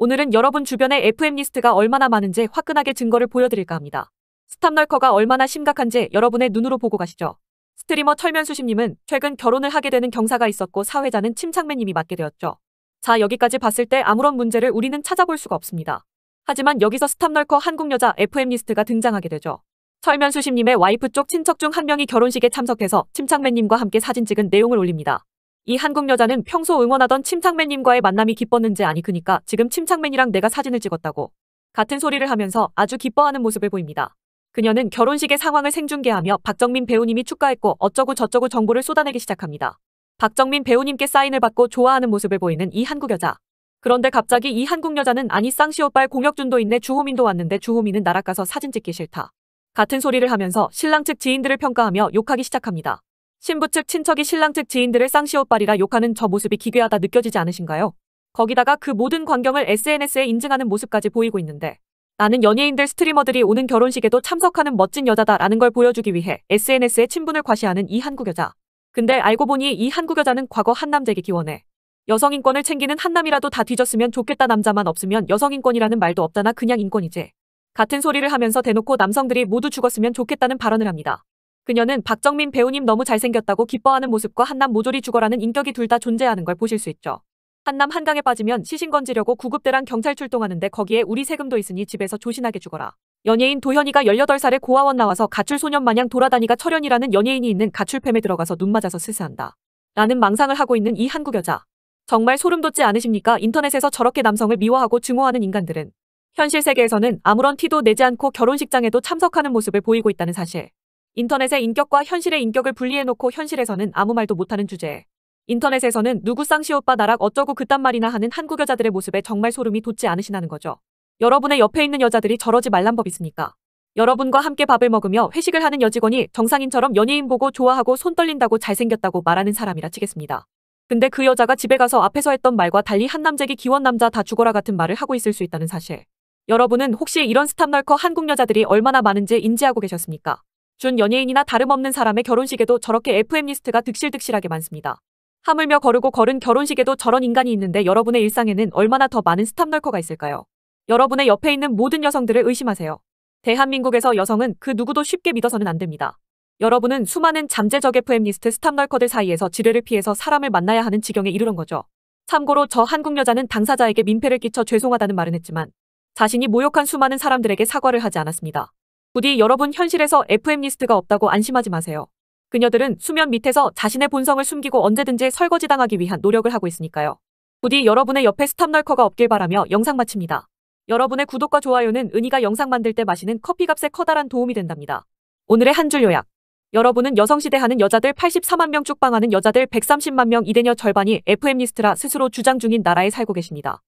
오늘은 여러분 주변에 FM 리스트가 얼마나 많은지 화끈하게 증거를 보여드릴까 합니다. 스탑널커가 얼마나 심각한지 여러분의 눈으로 보고 가시죠. 스트리머 철면수심님은 최근 결혼을 하게 되는 경사가 있었고 사회자는 침착맨님이 맡게 되었죠. 자 여기까지 봤을 때 아무런 문제를 우리는 찾아볼 수가 없습니다. 하지만 여기서 스탑널커 한국여자 FM 리스트가 등장하게 되죠. 철면수심님의 와이프 쪽 친척 중 한 명이 결혼식에 참석해서 침착맨님과 함께 사진 찍은 내용을 올립니다. 이 한국 여자는 평소 응원하던 침착맨님과의 만남이 기뻤는지 아니 그니까 지금 침착맨이랑 내가 사진을 찍었다고 같은 소리를 하면서 아주 기뻐하는 모습을 보입니다. 그녀는 결혼식의 상황을 생중계하며 박정민 배우님이 축가했고 어쩌고 저쩌고 정보를 쏟아내기 시작합니다. 박정민 배우님께 사인을 받고 좋아하는 모습을 보이는 이 한국 여자. 그런데 갑자기 이 한국 여자는 아니 쌍시오빨 공혁준도 있네 주호민도 왔는데 주호민은 나락 가서 사진 찍기 싫다. 같은 소리를 하면서 신랑 측 지인들을 평가하며 욕하기 시작합니다. 신부 측 친척이 신랑 측 지인들을 쌍시옷발이라 욕하는 저 모습이 기괴하다 느껴지지 않으신가요? 거기다가 그 모든 광경을 SNS에 인증하는 모습까지 보이고 있는데 나는 연예인들 스트리머들이 오는 결혼식에도 참석하는 멋진 여자다라는 걸 보여주기 위해 SNS에 친분을 과시하는 이 한국 여자. 근데 알고 보니 이 한국 여자는 과거 한남제기 기원해 여성 인권을 챙기는 한남이라도 다 뒤졌으면 좋겠다 남자만 없으면 여성 인권이라는 말도 없다나 그냥 인권이지. 같은 소리를 하면서 대놓고 남성들이 모두 죽었으면 좋겠다는 발언을 합니다. 그녀는 박정민 배우님 너무 잘생겼다고 기뻐하는 모습과 한남 모조리 죽어라는 인격이 둘 다 존재하는 걸 보실 수 있죠. 한남 한강에 빠지면 시신 건지려고 구급대랑 경찰 출동하는데 거기에 우리 세금도 있으니 집에서 조신하게 죽어라. 연예인 도현이가 18살에 고아원 나와서 가출소년 마냥 돌아다니가 철현이라는 연예인이 있는 가출팸에 들어가서 눈 맞아서 스스한다. 라는 망상을 하고 있는 이 한국 여자. 정말 소름 돋지 않으십니까? 인터넷에서 저렇게 남성을 미워하고 증오하는 인간들은 현실 세계에서는 아무런 티도 내지 않고 결혼식장에도 참석하는 모습을 보이고 있다는 사실. 인터넷의 인격과 현실의 인격을 분리해놓고 현실에서는 아무 말도 못하는 주제에 인터넷에서는 누구 쌍시 오빠 나락 어쩌고 그딴 말이나 하는 한국 여자들의 모습에 정말 소름이 돋지 않으시나는 거죠. 여러분의 옆에 있는 여자들이 저러지 말란 법 있습니까? 여러분과 함께 밥을 먹으며 회식을 하는 여직원이 정상인처럼 연예인 보고 좋아하고 손 떨린다고 잘생겼다고 말하는 사람이라 치겠습니다. 근데 그 여자가 집에 가서 앞에서 했던 말과 달리 한 남자기 기원 남자 다 죽어라 같은 말을 하고 있을 수 있다는 사실. 여러분은 혹시 이런 스탑널커 한국 여자들이 얼마나 많은지 인지하고 계셨습니까? 준 연예인이나 다름없는 사람의 결혼식에도 저렇게 FM리스트가 득실득실하게 많습니다. 하물며 거르고 거른 결혼식에도 저런 인간이 있는데 여러분의 일상에는 얼마나 더 많은 스탑널커가 있을까요? 여러분의 옆에 있는 모든 여성들을 의심하세요. 대한민국에서 여성은 그 누구도 쉽게 믿어서는 안 됩니다. 여러분은 수많은 잠재적 FM리스트 스탑널커들 사이에서 지뢰를 피해서 사람을 만나야 하는 지경에 이르는 거죠. 참고로 저 한국 여자는 당사자에게 민폐를 끼쳐 죄송하다는 말은 했지만 자신이 모욕한 수많은 사람들에게 사과를 하지 않았습니다. 부디 여러분 현실에서 FM리스트가 없다고 안심하지 마세요. 그녀들은 수면 밑에서 자신의 본성을 숨기고 언제든지 설거지당하기 위한 노력을 하고 있으니까요. 부디 여러분의 옆에 스탑널커가 없길 바라며 영상 마칩니다. 여러분의 구독과 좋아요는 은희가 영상 만들 때 마시는 커피값에 커다란 도움이 된답니다. 오늘의 한 줄 요약. 여러분은 여성시대 하는 여자들 84만 명 쭉방하는 여자들 130만 명 이대녀 절반이 FM리스트라 스스로 주장 중인 나라에 살고 계십니다.